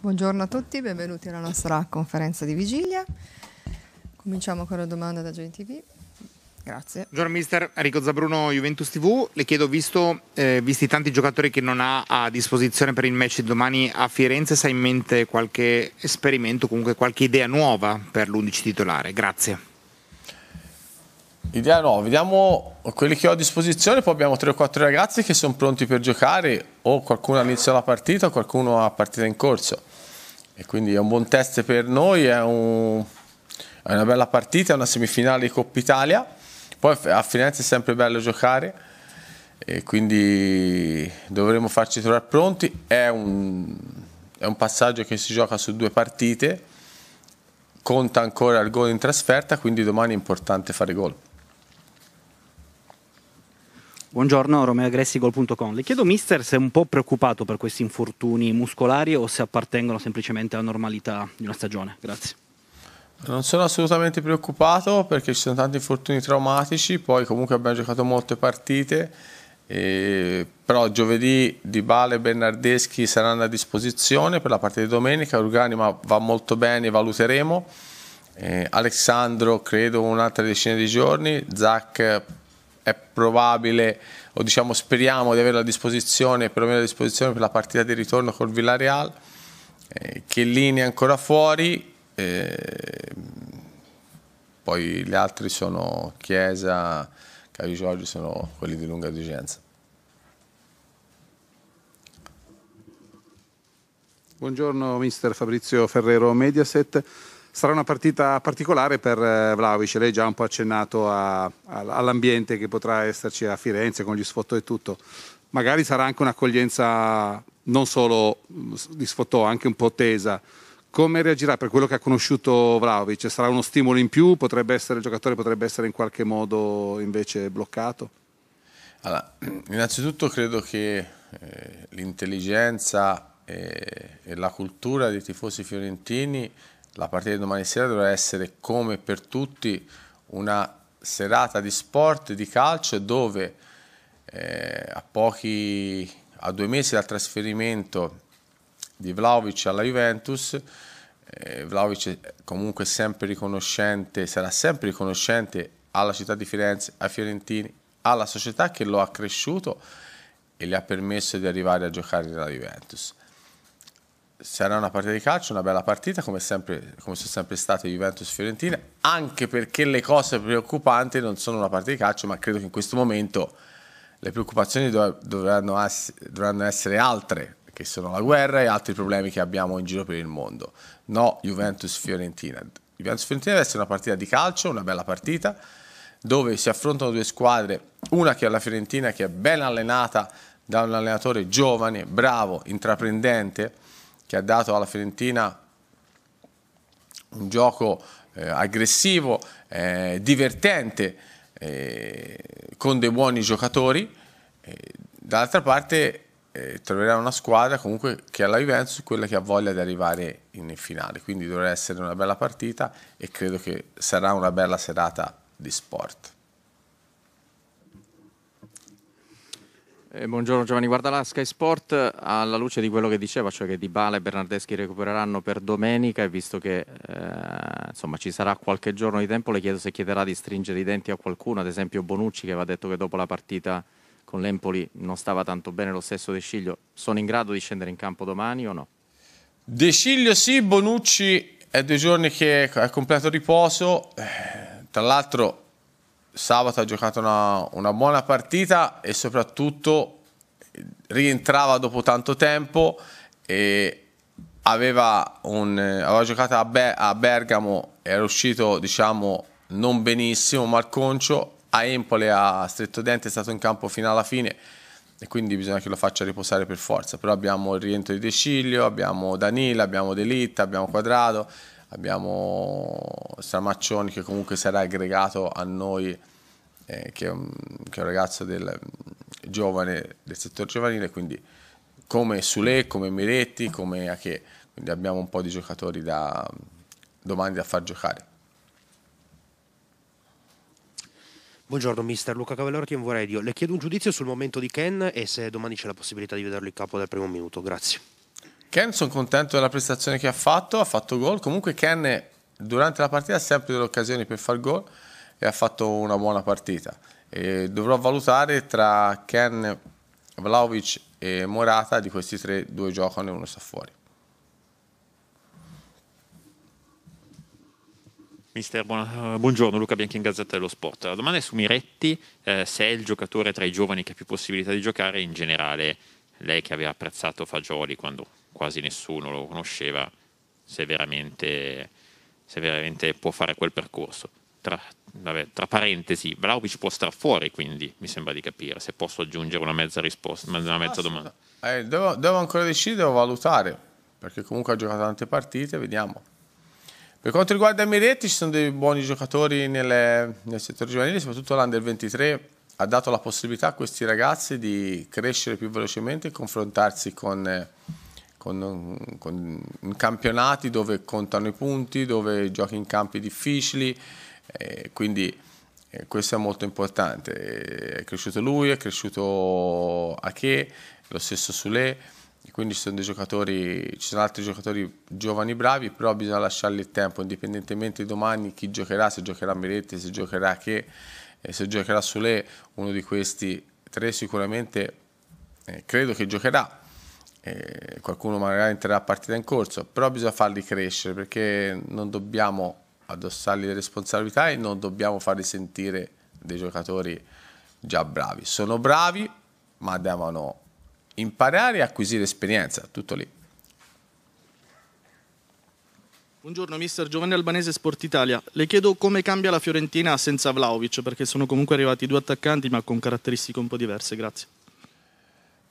Buongiorno a tutti, benvenuti alla nostra conferenza di vigilia. Cominciamo con la domanda da GNTV. Grazie. Buongiorno mister, Enrico Zabruno, Juventus TV. Le chiedo, visto, eh, visti tanti giocatori che non ha a disposizione per il match di domani a Firenze, se hai in mente qualche esperimento, comunque qualche idea nuova per l'11 titolare? Grazie. Idea no, vediamo quelli che ho a disposizione, poi abbiamo 3 o 4 ragazzi che sono pronti per giocare o qualcuno all'inizio della partita o qualcuno a partita in corso. E quindi è un buon test per noi, è, un, è una bella partita, è una semifinale di Coppa Italia, poi a Firenze è sempre bello giocare e quindi dovremo farci trovare pronti. È un, è un passaggio che si gioca su due partite, conta ancora il gol in trasferta, quindi domani è importante fare gol. Buongiorno, Romeo Le chiedo, mister, se è un po' preoccupato per questi infortuni muscolari o se appartengono semplicemente alla normalità di una stagione. Grazie. Non sono assolutamente preoccupato perché ci sono tanti infortuni traumatici, poi comunque abbiamo giocato molte partite, e... però giovedì Di e Bernardeschi saranno a disposizione per la partita di domenica, Urganima va molto bene, valuteremo. Eh, Alessandro credo un'altra decina di giorni, Zac è probabile o diciamo speriamo di averla a disposizione, perlomeno a disposizione per la partita di ritorno col Villarreal, eh, Chiellini è ancora fuori, eh, poi gli altri sono Chiesa, Cavi Giorgio sono quelli di lunga esigenza. Buongiorno mister Fabrizio Ferrero Mediaset sarà una partita particolare per eh, Vlaovic, lei già un po' accennato a, a, all'ambiente che potrà esserci a Firenze con gli sfottò e tutto, magari sarà anche un'accoglienza non solo mm, di sfottò, anche un po' tesa. Come reagirà per quello che ha conosciuto Vlaovic? Sarà uno stimolo in più? Essere, il giocatore potrebbe essere in qualche modo invece bloccato? Allora, mm, innanzitutto credo che eh, l'intelligenza e, eh, e la cultura dei tifosi fiorentini la partita di domani sera dovrà essere come per tutti una serata di sport, di calcio dove eh, a pochi, a due mesi dal trasferimento di Vlaovic alla Juventus, eh, Vlaovic comunque sempre riconoscente, sarà sempre riconoscente alla città di Firenze, ai Fiorentini, alla società che lo ha cresciuto e gli ha permesso di arrivare a giocare nella Juventus sarà una partita di calcio, una bella partita come, sempre, come sono sempre state Juventus-Fiorentina, anche perché le cose preoccupanti non sono una partita di calcio, ma credo che in questo momento le preoccupazioni dov- dovranno, ass- dovranno, essere altre, che sono la guerra e altri problemi che abbiamo in giro per il mondo. No, Juventus-Fiorentina. Juventus-Fiorentina deve essere una partita di calcio, una bella partita, dove si affrontano due squadre, una che è la Fiorentina, che è ben allenata da un allenatore giovane, bravo, intraprendente, che ha dato alla Fiorentina un gioco eh, aggressivo, eh, divertente, eh, con dei buoni giocatori. Eh, dall'altra parte eh, troverà una squadra comunque che alla Juventus quella che ha voglia di arrivare in finale, quindi dovrà essere una bella partita e credo che sarà una bella serata di sport. Eh, buongiorno Giovanni, guarda la Sky Sport eh, alla luce di quello che diceva, cioè che Di Bale e Bernardeschi recupereranno per domenica e visto che eh, insomma, ci sarà qualche giorno di tempo le chiedo se chiederà di stringere i denti a qualcuno, ad esempio Bonucci che aveva detto che dopo la partita con l'Empoli non stava tanto bene lo stesso De Sciglio, sono in grado di scendere in campo domani o no? De Sciglio sì, Bonucci è due giorni che ha completo riposo, eh, tra l'altro sabato ha giocato una, una buona partita e soprattutto rientrava dopo tanto tempo e aveva, un, aveva giocato a, Be- a, Bergamo, era uscito diciamo non benissimo, malconcio, a Empoli a stretto dente è stato in campo fino alla fine e quindi bisogna che lo faccia riposare per forza, però abbiamo il rientro di De Ciglio, abbiamo Danila, abbiamo Delitta, abbiamo Quadrado, abbiamo Stramaccioni che comunque sarà aggregato a noi, eh, che, è un, che, è un, ragazzo del, giovane del settore giovanile, quindi come Sule, come Miretti, come Ache, quindi abbiamo un po' di giocatori da domani da far giocare. Buongiorno mister Luca Cavallorti in Radio, Le chiedo un giudizio sul momento di Ken e se domani c'è la possibilità di vederlo in capo dal primo minuto. Grazie. Ken sono contento della prestazione che ha fatto, ha fatto gol, comunque Ken durante la partita ha sempre delle occasioni per far gol e ha fatto una buona partita. E dovrò valutare tra Ken, Vlaovic e Morata di questi tre, due giocano e uno sta fuori. Mister, buona, buongiorno, Luca Bianchi in Gazzetta dello Sport. La domanda è su Miretti, eh, se è il giocatore tra i giovani che ha più possibilità di giocare in generale, lei che aveva apprezzato Fagioli quando quasi nessuno lo conosceva, se veramente, se veramente può fare quel percorso. Tra, vabbè, tra parentesi, Vlaovic può star fuori, quindi mi sembra di capire, se posso aggiungere una mezza risposta, una mezza ah, domanda. Eh, devo, devo, ancora decidere, devo valutare, perché comunque ha giocato tante partite, vediamo. Per quanto riguarda Miretti, ci sono dei buoni giocatori nelle, nel settore giovanile, soprattutto l'Under 23 ha dato la possibilità a questi ragazzi di crescere più velocemente e confrontarsi con eh, con, con campionati dove contano i punti, dove giochi in campi difficili, eh, quindi eh, questo è molto importante. Eh, è cresciuto lui, è cresciuto Ache, lo stesso Sule, quindi ci sono, dei giocatori, ci sono altri giocatori giovani bravi, però bisogna lasciargli il tempo, indipendentemente di domani chi giocherà, se giocherà Miretti, se giocherà Ache, eh, se giocherà Sule, uno di questi tre sicuramente eh, credo che giocherà eh, qualcuno magari entrerà a partita in corso, però bisogna farli crescere perché non dobbiamo addossargli le responsabilità e non dobbiamo farli sentire dei giocatori già bravi. Sono bravi, ma devono imparare e acquisire esperienza, tutto lì. Buongiorno mister Giovanni Albanese Sport Italia. Le chiedo come cambia la Fiorentina senza Vlaovic perché sono comunque arrivati due attaccanti ma con caratteristiche un po' diverse. Grazie.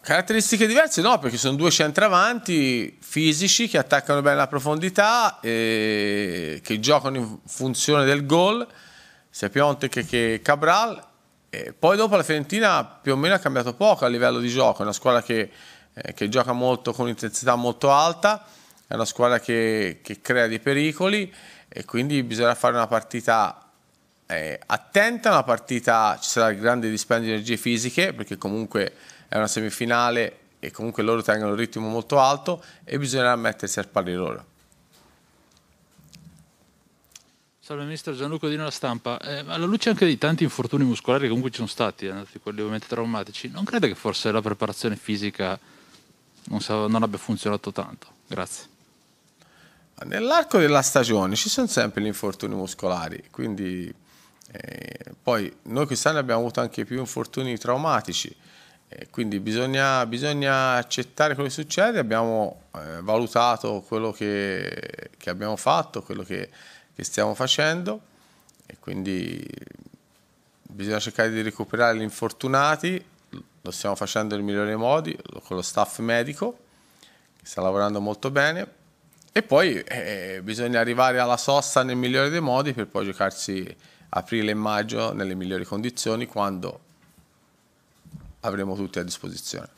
Caratteristiche diverse no, perché sono due centravanti fisici che attaccano bene la profondità, e che giocano in funzione del gol, sia Piontek che Cabral. E poi dopo la Fiorentina più o meno ha cambiato poco a livello di gioco, è una squadra che, eh, che gioca molto con intensità molto alta, è una squadra che, che crea dei pericoli e quindi bisognerà fare una partita eh, attenta, una partita ci sarà grande dispendio di energie fisiche perché comunque è una semifinale e comunque loro tengono un ritmo molto alto e bisognerà mettersi al pari loro. Salve Ministro Gianluca Dino La Stampa, eh, alla luce anche di tanti infortuni muscolari che comunque ci sono stati, eh, quelli ovviamente traumatici, non crede che forse la preparazione fisica non, sa, non abbia funzionato tanto? Grazie. Nell'arco della stagione ci sono sempre gli infortuni muscolari, quindi eh, poi noi quest'anno abbiamo avuto anche più infortuni traumatici, eh, quindi bisogna, bisogna, accettare quello che succede, abbiamo eh, valutato quello che, che, abbiamo fatto, quello che, che stiamo facendo e quindi bisogna cercare di recuperare gli infortunati, lo stiamo facendo nel migliore modi, con lo staff medico che sta lavorando molto bene e poi eh, bisogna arrivare alla sosta nel migliore dei modi per poi giocarsi aprile e maggio nelle migliori condizioni quando avremo tutti a disposizione.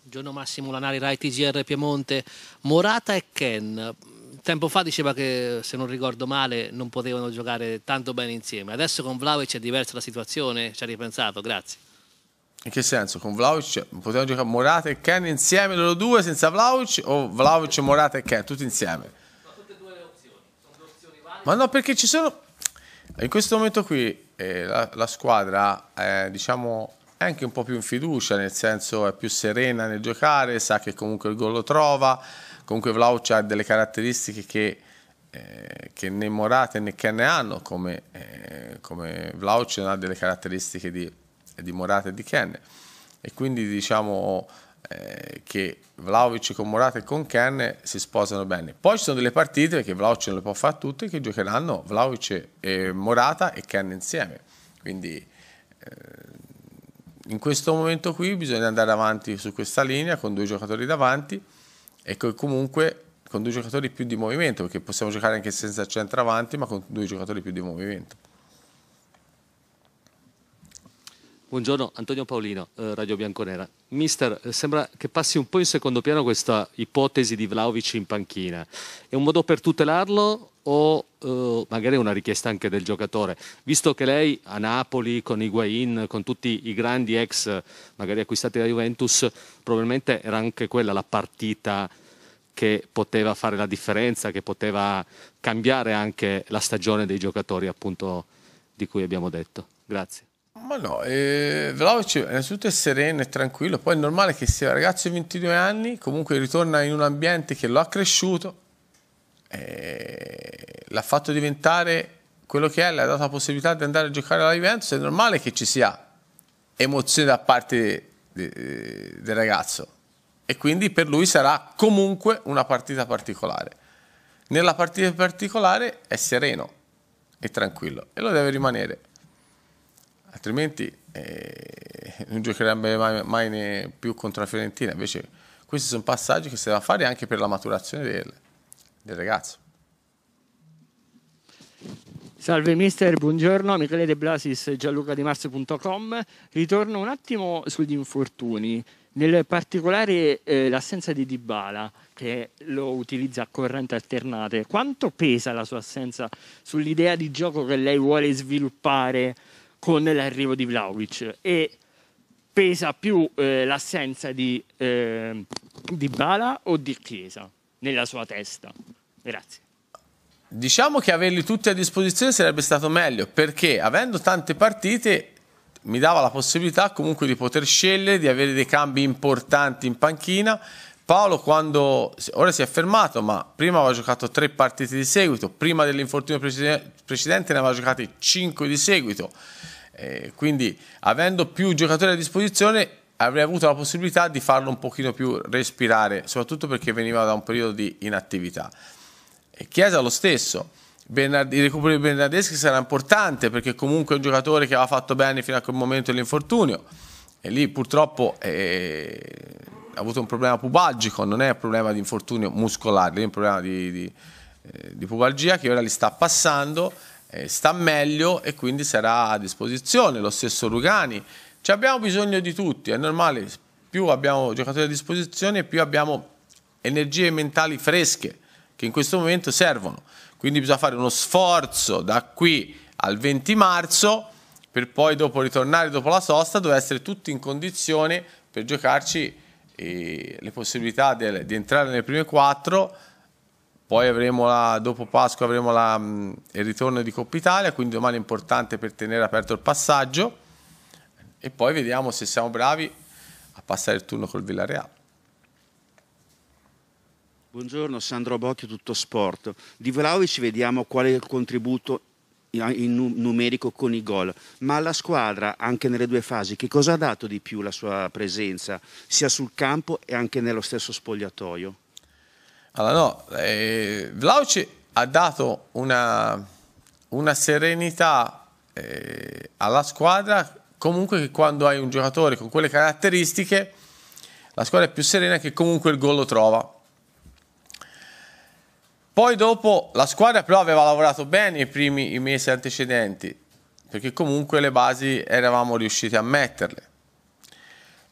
Buongiorno Massimo Lanari, Rai TGR Piemonte. Morata e Ken. Tempo fa diceva che, se non ricordo male, non potevano giocare tanto bene insieme. Adesso con Vlaovic è diversa la situazione? Ci ha ripensato? Grazie. In che senso? Con Vlaovic potevano giocare Morata e Ken insieme loro due senza Vlaovic o Vlaovic, Morata e Ken tutti insieme? Ma tutte e due le opzioni. Sono due opzioni valide. Ma no, perché ci sono... In questo momento qui eh, la, la, squadra eh, diciamo, è anche un po' più in fiducia, nel senso è più serena nel giocare, sa che comunque il gol lo trova, comunque Vlauc ha delle caratteristiche che, eh, che né Morata né Ken hanno, come, eh, come Vlauc non ha delle caratteristiche di, di Morate e di Ken. E quindi diciamo eh, che Vlaovic con Morata e con Ken si sposano bene. Poi ci sono delle partite che Vlaovic non le può fare tutte che giocheranno Vlaovic e Morata e Ken insieme. Quindi eh, in questo momento qui bisogna andare avanti su questa linea con due giocatori davanti e comunque con due giocatori più di movimento, perché possiamo giocare anche senza centravanti, ma con due giocatori più di movimento. Buongiorno, Antonio Paolino, eh, Radio Bianconera. Mister, eh, sembra che passi un po' in secondo piano questa ipotesi di Vlaovic in panchina. È un modo per tutelarlo o eh, magari una richiesta anche del giocatore? Visto che lei a Napoli, con Higuain, con tutti i grandi ex magari acquistati da Juventus, probabilmente era anche quella la partita che poteva fare la differenza, che poteva cambiare anche la stagione dei giocatori appunto di cui abbiamo detto. Grazie. Ma no, eh, è veloce, innanzitutto è sereno e tranquillo, poi è normale che sia ragazzo di 22 anni, comunque ritorna in un ambiente che lo ha cresciuto, e eh, l'ha fatto diventare quello che è, le ha dato la possibilità di andare a giocare alla Juventus, è normale che ci sia emozione da parte de, de, del ragazzo e quindi per lui sarà comunque una partita particolare. Nella partita particolare è sereno e tranquillo e lo deve rimanere altrimenti eh, non giocherebbe mai, mai più contro la Fiorentina. Invece questi sono passaggi che si deve fare anche per la maturazione del, del ragazzo. Salve mister, buongiorno, Michele De Blasis, gianlucadimarzo.com. Ritorno un attimo sugli infortuni, nel particolare eh, l'assenza di Dybala che lo utilizza a corrente alternate. Quanto pesa la sua assenza sull'idea di gioco che lei vuole sviluppare con l'arrivo di Vlaovic e pesa più eh, l'assenza di, eh, di Bala o di Chiesa nella sua testa? Grazie. Diciamo che averli tutti a disposizione sarebbe stato meglio perché avendo tante partite mi dava la possibilità comunque di poter scegliere, di avere dei cambi importanti in panchina Paolo quando ora si è fermato, ma prima aveva giocato tre partite di seguito, prima dell'infortunio precedente ne aveva giocate cinque di seguito, eh, quindi avendo più giocatori a disposizione avrei avuto la possibilità di farlo un pochino più respirare, soprattutto perché veniva da un periodo di inattività. E Chiesa lo stesso, Bernard, il recupero di Bernardeschi sarà importante perché comunque è un giocatore che aveva fatto bene fino a quel momento dell'infortunio e lì purtroppo... Eh, ha avuto un problema pubalgico, non è un problema di infortunio muscolare, è un problema di, di, eh, di pubalgia che ora li sta passando, eh, sta meglio e quindi sarà a disposizione. Lo stesso Rugani, ci abbiamo bisogno di tutti, è normale, più abbiamo giocatori a disposizione, più abbiamo energie mentali fresche che in questo momento servono. Quindi bisogna fare uno sforzo da qui al 20 marzo per poi dopo ritornare dopo la sosta dove essere tutti in condizione per giocarci le possibilità di, di entrare nelle prime quattro. Poi avremo la, dopo Pasqua avremo la, mm, il ritorno di Coppa Italia, quindi domani è importante per tenere aperto il passaggio e poi vediamo se siamo bravi a passare il turno col Villareal. Buongiorno Sandro Bocchio, tutto sport. Di Vlaovic vediamo qual è il contributo in numerico con i gol, ma alla squadra anche nelle due fasi che cosa ha dato di più la sua presenza sia sul campo e anche nello stesso spogliatoio? Allora no, eh, Vlaovic ha dato una, una serenità eh, alla squadra comunque che quando hai un giocatore con quelle caratteristiche la squadra è più serena che comunque il gol lo trova poi dopo la squadra però aveva lavorato bene i primi i mesi antecedenti, perché comunque le basi eravamo riusciti a metterle.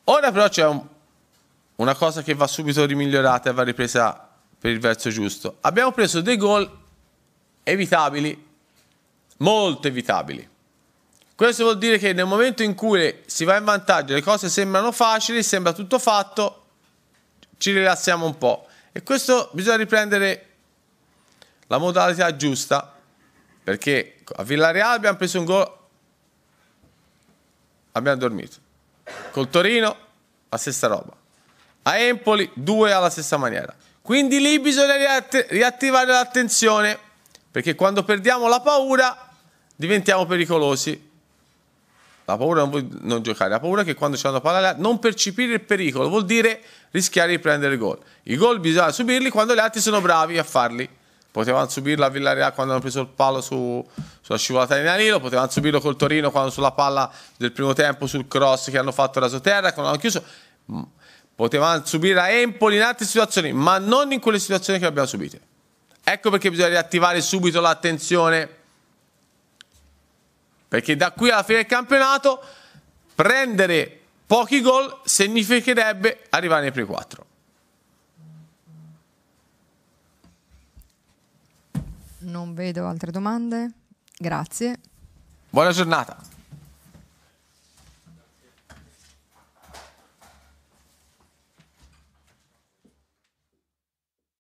Ora però c'è un, una cosa che va subito rimigliorata e va ripresa per il verso giusto. Abbiamo preso dei gol evitabili, molto evitabili. Questo vuol dire che nel momento in cui si va in vantaggio, le cose sembrano facili, sembra tutto fatto, ci rilassiamo un po'. E questo bisogna riprendere la modalità giusta, perché a Villareal abbiamo preso un gol, abbiamo dormito. Col Torino la stessa roba. A Empoli due alla stessa maniera. Quindi lì bisogna riattivare l'attenzione, perché quando perdiamo la paura diventiamo pericolosi. La paura non vuol non giocare, la paura è che quando c'è una palla non percepire il pericolo, vuol dire rischiare di prendere gol. I gol bisogna subirli quando gli altri sono bravi a farli potevano subirlo a Villarreal quando hanno preso il palo su, sulla scivolata di Danilo, potevano subirlo col Torino quando sulla palla del primo tempo sul cross che hanno fatto rasoterra, quando hanno chiuso, potevano subire a Empoli in altre situazioni, ma non in quelle situazioni che abbiamo subite. Ecco perché bisogna riattivare subito l'attenzione, perché da qui alla fine del campionato prendere pochi gol significherebbe arrivare nei primi 4. Non vedo altre domande. Grazie. Buona giornata.